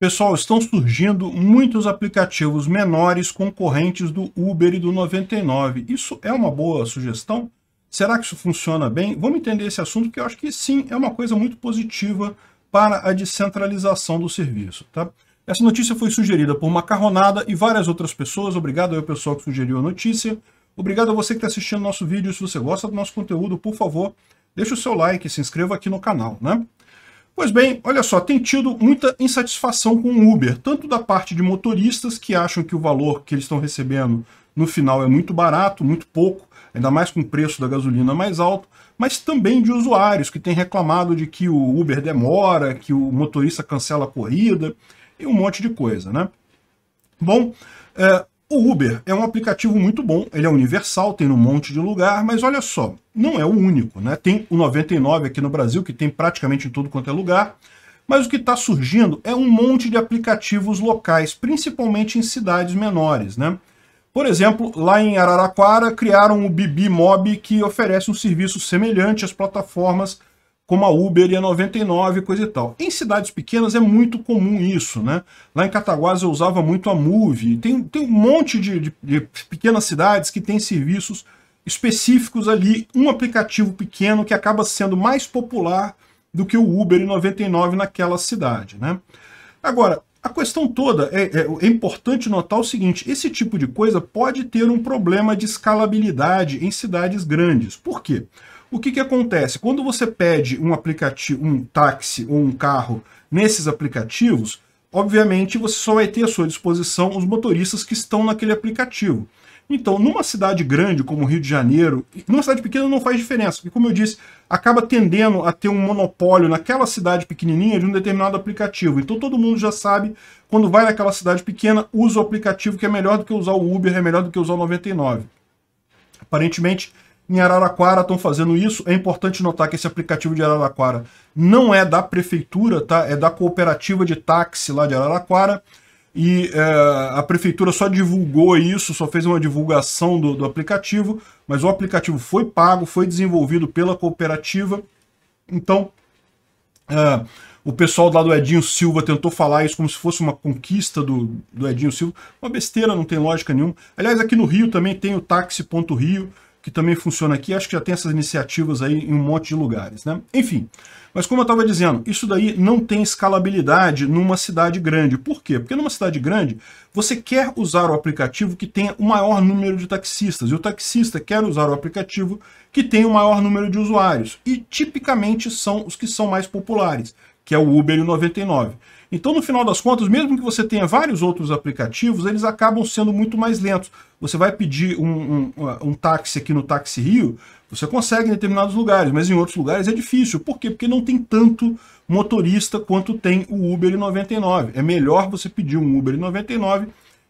Pessoal, estão surgindo muitos aplicativos menores concorrentes do Uber e do 99. Isso é uma boa sugestão? Será que isso funciona bem? Vamos entender esse assunto, porque eu acho que sim, é uma coisa muito positiva para a descentralização do serviço. Tá? Essa notícia foi sugerida por Macarronada e várias outras pessoas. Obrigado ao pessoal que sugeriu a notícia. Obrigado a você que está assistindo nosso vídeo. Se você gosta do nosso conteúdo, por favor, deixe o seu like e se inscreva aqui no canal. Né? Pois bem, olha só, tem tido muita insatisfação com o Uber, tanto da parte de motoristas que acham que o valor que eles estão recebendo no final é muito barato, muito pouco, ainda mais com o preço da gasolina mais alto, mas também de usuários que têm reclamado de que o Uber demora, que o motorista cancela a corrida e um monte de coisa, né? Bom, é, o Uber é um aplicativo muito bom, ele é universal, tem num monte de lugar, mas olha só, não é o único, né? Tem o 99 aqui no Brasil, que tem praticamente em tudo quanto é lugar, mas o que está surgindo é um monte de aplicativos locais, principalmente em cidades menores, né? Por exemplo, lá em Araraquara criaram o Bibi Mob, que oferece um serviço semelhante às plataformas como a Uber e a 99, coisa e tal. Em cidades pequenas é muito comum isso, né? Lá em Cataguases eu usava muito a Move. Tem, tem um monte de, de, de pequenas cidades que tem serviços específicos ali, um aplicativo pequeno que acaba sendo mais popular do que o Uber e 99 naquela cidade, né? Agora, a questão toda é, é, é, importante notar o seguinte: esse tipo de coisa pode ter um problema de escalabilidade em cidades grandes. Por quê? O que, que acontece? Quando você pede um aplicativo, um táxi ou um carro nesses aplicativos, obviamente você só vai ter à sua disposição os motoristas que estão naquele aplicativo. Então, numa cidade grande como o Rio de Janeiro, numa cidade pequena não faz diferença, porque como eu disse, acaba tendendo a ter um monopólio naquela cidade pequenininha de um determinado aplicativo. Então todo mundo já sabe, quando vai naquela cidade pequena, usa o aplicativo que é melhor do que usar o Uber, é melhor do que usar o 99. Aparentemente, em Araraquara estão fazendo isso. É importante notar que esse aplicativo de Araraquara não é da prefeitura, tá? É da cooperativa de táxi lá de Araraquara. E é, a prefeitura só divulgou isso, só fez uma divulgação do, do aplicativo, mas o aplicativo foi pago, foi desenvolvido pela cooperativa. Então, é, o pessoal lá do Edinho Silva tentou falar isso como se fosse uma conquista do, do Edinho Silva. Uma besteira, não tem lógica nenhuma. Aliás, aqui no Rio também tem o táxi.rio, que também funciona aqui, acho que já tem essas iniciativas aí em um monte de lugares, né? Enfim, mas como eu estava dizendo, isso daí não tem escalabilidade numa cidade grande. Por quê? Porque numa cidade grande, você quer usar o aplicativo que tenha o maior número de taxistas, e o taxista quer usar o aplicativo que tenha o maior número de usuários, e tipicamente são os que são mais populares, que é o Uber e o 99. Então, no final das contas, mesmo que você tenha vários outros aplicativos, eles acabam sendo muito mais lentos. Você vai pedir um, um, um táxi aqui no Táxi Rio, você consegue em determinados lugares, mas em outros lugares é difícil. Por quê? Porque não tem tanto motorista quanto tem o Uber 99. É melhor você pedir um Uber 99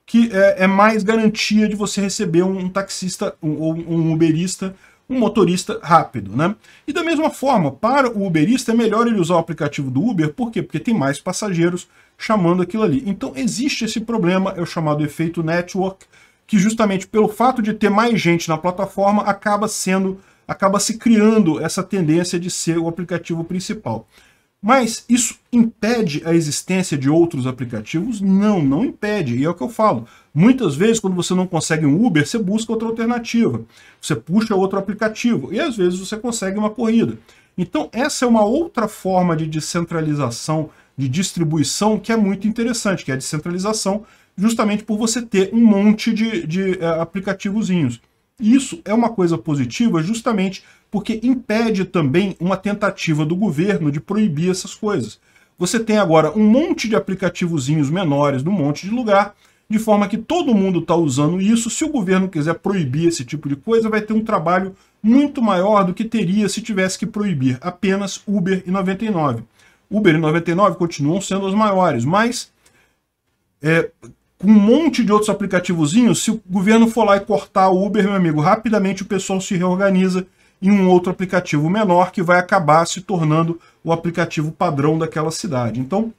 que é, é, mais garantia de você receber um, um taxista ou um, um, uberista um motorista rápido, né? E da mesma forma, para o Uberista é melhor ele usar o aplicativo do Uber, por quê? Porque tem mais passageiros chamando aquilo ali. Então existe esse problema, é o chamado efeito network, que justamente pelo fato de ter mais gente na plataforma acaba sendo acaba se criando essa tendência de ser o aplicativo principal. Mas isso impede a existência de outros aplicativos? Não, não impede. E é o que eu falo. Muitas vezes, quando você não consegue um Uber, você busca outra alternativa. Você puxa outro aplicativo. E às vezes você consegue uma corrida. Então, essa é uma outra forma de descentralização, de distribuição, que é muito interessante, que é a descentralização, justamente por você ter um monte de, de uh, aplicativozinhos. Isso é uma coisa positiva justamente porque impede também uma tentativa do governo de proibir essas coisas. Você tem agora um monte de aplicativozinhos menores num monte de lugar, de forma que todo mundo está usando isso. Se o governo quiser proibir esse tipo de coisa, vai ter um trabalho muito maior do que teria se tivesse que proibir apenas Uber e 99. Uber e 99 continuam sendo as maiores, mas é, com um monte de outros aplicativozinhos, se o governo for lá e cortar o Uber, meu amigo, rapidamente o pessoal se reorganiza em um outro aplicativo menor que vai acabar se tornando o aplicativo padrão daquela cidade. Então,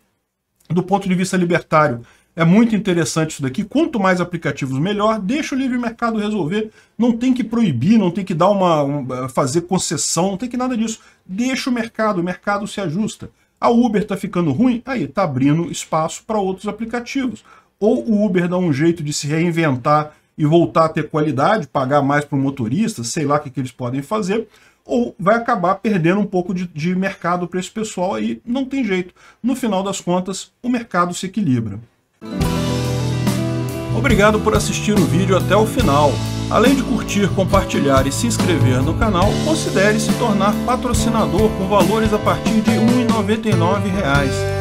do ponto de vista libertário, é muito interessante isso daqui. Quanto mais aplicativos, melhor. Deixa o livre mercado resolver. Não tem que proibir, não tem que dar uma, um, fazer concessão, não tem que nada disso. Deixa o mercado, o mercado se ajusta. A Uber está ficando ruim, aí está abrindo espaço para outros aplicativos ou o Uber dá um jeito de se reinventar e voltar a ter qualidade, pagar mais para o motorista, sei lá o que, que eles podem fazer, ou vai acabar perdendo um pouco de, de mercado para esse pessoal aí, não tem jeito. No final das contas, o mercado se equilibra. Obrigado por assistir o vídeo até o final. Além de curtir, compartilhar e se inscrever no canal, considere se tornar patrocinador com valores a partir de R$ 1,99